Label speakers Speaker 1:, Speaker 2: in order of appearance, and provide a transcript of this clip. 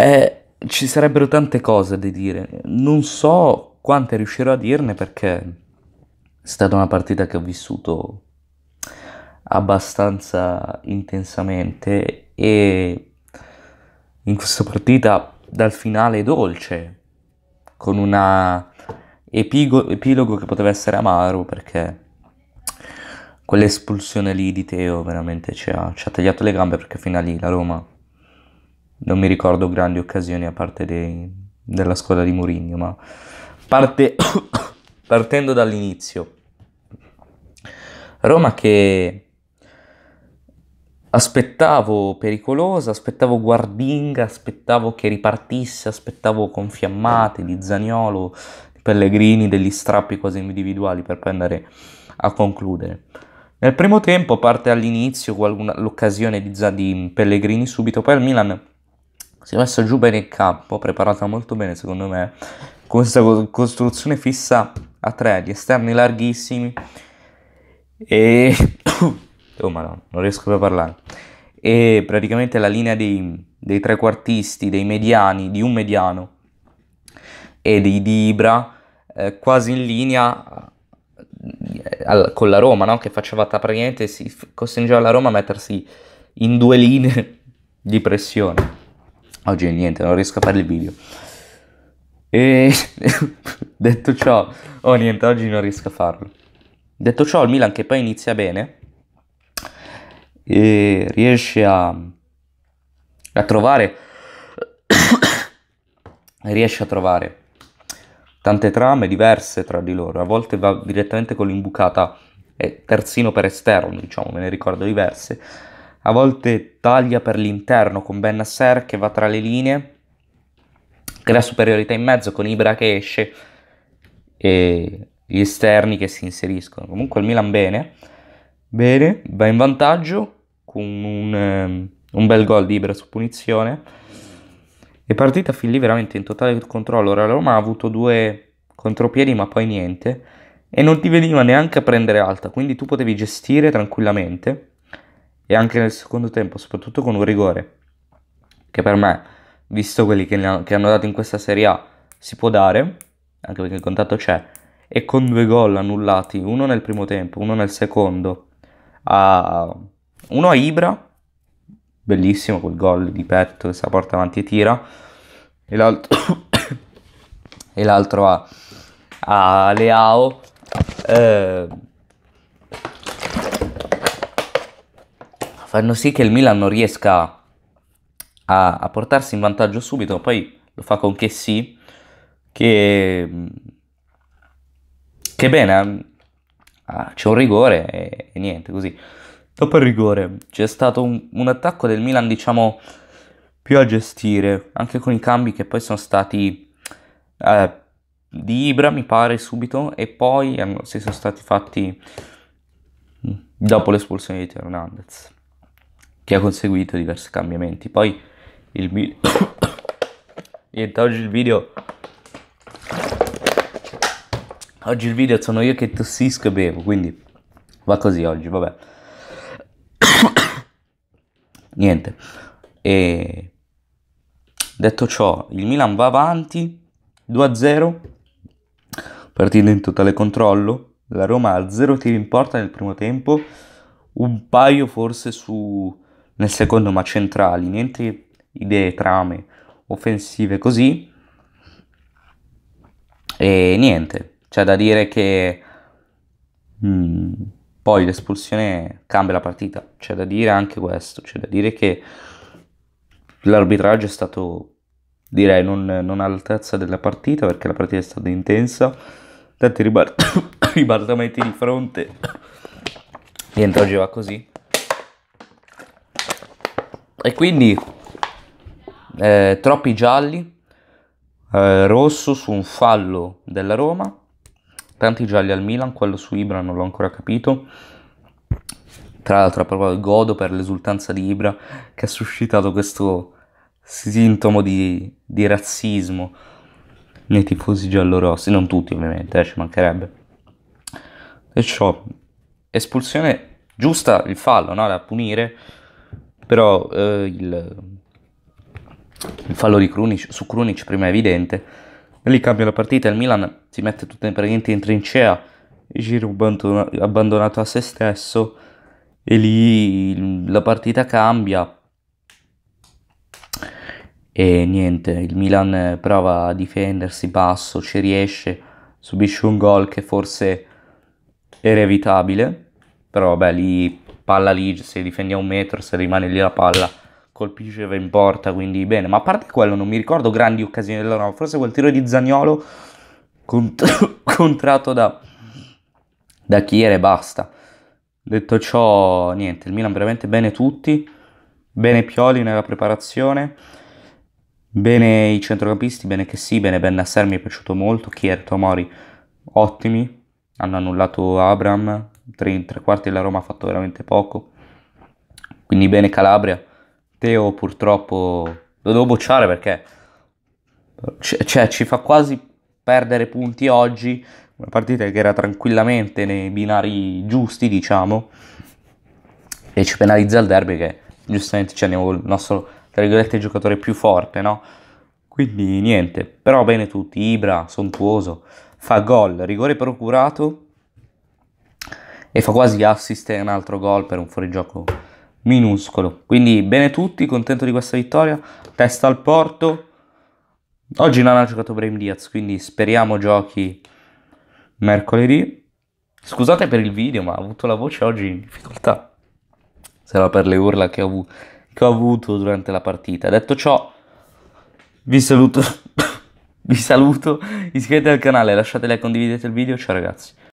Speaker 1: Eh, ci sarebbero tante cose da dire, non so quante riuscirò a dirne perché è stata una partita che ho vissuto abbastanza intensamente e in questa partita dal finale dolce con un epilogo che poteva essere amaro perché quell'espulsione lì di Teo veramente ci ha, ci ha tagliato le gambe perché fino a lì la Roma non mi ricordo grandi occasioni a parte dei, della squadra di Mourinho, ma parte, partendo dall'inizio. Roma che aspettavo pericolosa, aspettavo guardinga, aspettavo che ripartisse, aspettavo confiammate di Zagnolo, di Pellegrini, degli strappi quasi individuali per poi andare a concludere. Nel primo tempo parte all'inizio l'occasione di, di Pellegrini subito, poi il Milan si è messa giù bene in campo, preparata molto bene secondo me, con questa costruzione fissa a tre, gli esterni larghissimi e... oh ma no, non riesco più a parlare. E praticamente la linea dei, dei quartisti, dei mediani, di un mediano e dei di Ibra eh, quasi in linea eh, al, con la Roma, no? che faceva praticamente si costringeva la Roma a mettersi in due linee di pressione. Oggi niente, non riesco a fare il video. E detto ciò, oh niente, oggi non riesco a farlo. Detto ciò, il Milan che poi inizia bene e riesce a, a trovare riesce a trovare tante trame diverse tra di loro, a volte va direttamente con l'imbucata e terzino per esterno, diciamo, me ne ricordo diverse a volte taglia per l'interno con Ben Nasser che va tra le linee, crea superiorità in mezzo con Ibra che esce e gli esterni che si inseriscono. Comunque il Milan bene, bene, va in vantaggio con un, ehm, un bel gol di Ibra su punizione. E partita fin lì veramente in totale controllo. Ora Roma ha avuto due contropiedi ma poi niente e non ti veniva neanche a prendere alta, quindi tu potevi gestire tranquillamente e anche nel secondo tempo, soprattutto con un rigore, che per me, visto quelli che, ha, che hanno dato in questa Serie A, si può dare, anche perché il contatto c'è, e con due gol annullati, uno nel primo tempo, uno nel secondo, a, uno a Ibra, bellissimo quel gol di petto che si porta avanti e tira, e l'altro, e l'altro a, a Leao. Eh, fanno sì che il Milan non riesca a, a portarsi in vantaggio subito, poi lo fa con che sì, che, che bene, eh. ah, c'è un rigore e, e, niente, così. Dopo il rigore c'è stato un, un attacco del Milan, diciamo, più a gestire, anche con i cambi che poi sono stati... Eh, di Ibra mi pare subito e poi si sono stati fatti mm, dopo l'espulsione di Teo Hernandez che ha conseguito diversi cambiamenti. Poi il video... Niente, oggi il video... Oggi il video sono io che tossisco e bevo, quindi va così oggi, vabbè. Niente. E... Detto ciò, il Milan va avanti 2-0, partita in totale controllo. La Roma ha 0 tiri in porta nel primo tempo, un paio forse su nel secondo ma centrali, niente idee, trame offensive così. E niente, c'è da dire che mh, mm, poi l'espulsione cambia la partita, c'è da dire anche questo, c'è da dire che l'arbitraggio è stato direi non, non all'altezza della partita perché la partita è stata intensa, tanti ribart- ribaltamenti di fronte, niente oggi va così. E quindi eh, troppi gialli, eh, rosso su un fallo della Roma, tanti gialli al Milan, quello su Ibra non l'ho ancora capito. Tra l'altro, a proposito, godo per l'esultanza di Ibra che ha suscitato questo sintomo di, di razzismo nei tifosi giallorossi, non tutti ovviamente, eh, ci mancherebbe. E ciò, espulsione giusta il fallo, no? Da punire, però eh, il, il, fallo Krunic, su Krunic prima è evidente, lì cambia la partita, il Milan si mette tutto per niente in trincea, Giro abbandonato a se stesso, e lì la partita cambia, e niente, il Milan prova a difendersi basso, ci riesce, subisce un gol che forse era evitabile, però vabbè lì palla lì, se difendi a un metro, se rimane lì la palla, colpisceva in porta, quindi bene. Ma a parte quello non mi ricordo grandi occasioni della Roma, forse quel tiro di Zagnolo cont- contratto da, da Chiere e basta. Detto ciò, niente, il Milan veramente bene tutti, bene Pioli nella preparazione, bene i centrocampisti, bene che sì, bene Bennassar mi è piaciuto molto, Chier, Tomori ottimi, hanno annullato Abram, tre, tre quarti della Roma ha fatto veramente poco. Quindi bene Calabria. Teo purtroppo lo devo bocciare perché c- cioè, ci fa quasi perdere punti oggi, una partita che era tranquillamente nei binari giusti, diciamo, e ci penalizza il derby che giustamente ci cioè, andiamo il nostro, tra virgolette, giocatore più forte, no? Quindi niente, però bene tutti, Ibra, sontuoso, fa gol, rigore procurato, e fa quasi assist e un altro gol per un fuorigioco minuscolo. Quindi bene tutti, contento di questa vittoria, testa al porto. Oggi non ha giocato Brahim Diaz, quindi speriamo giochi mercoledì. Scusate per il video, ma ho avuto la voce oggi in difficoltà. Sarà per le urla che ho, avuto, che ho avuto durante la partita. Detto ciò, vi saluto. vi saluto. Iscrivetevi al canale, lasciate like, condividete il video. Ciao ragazzi.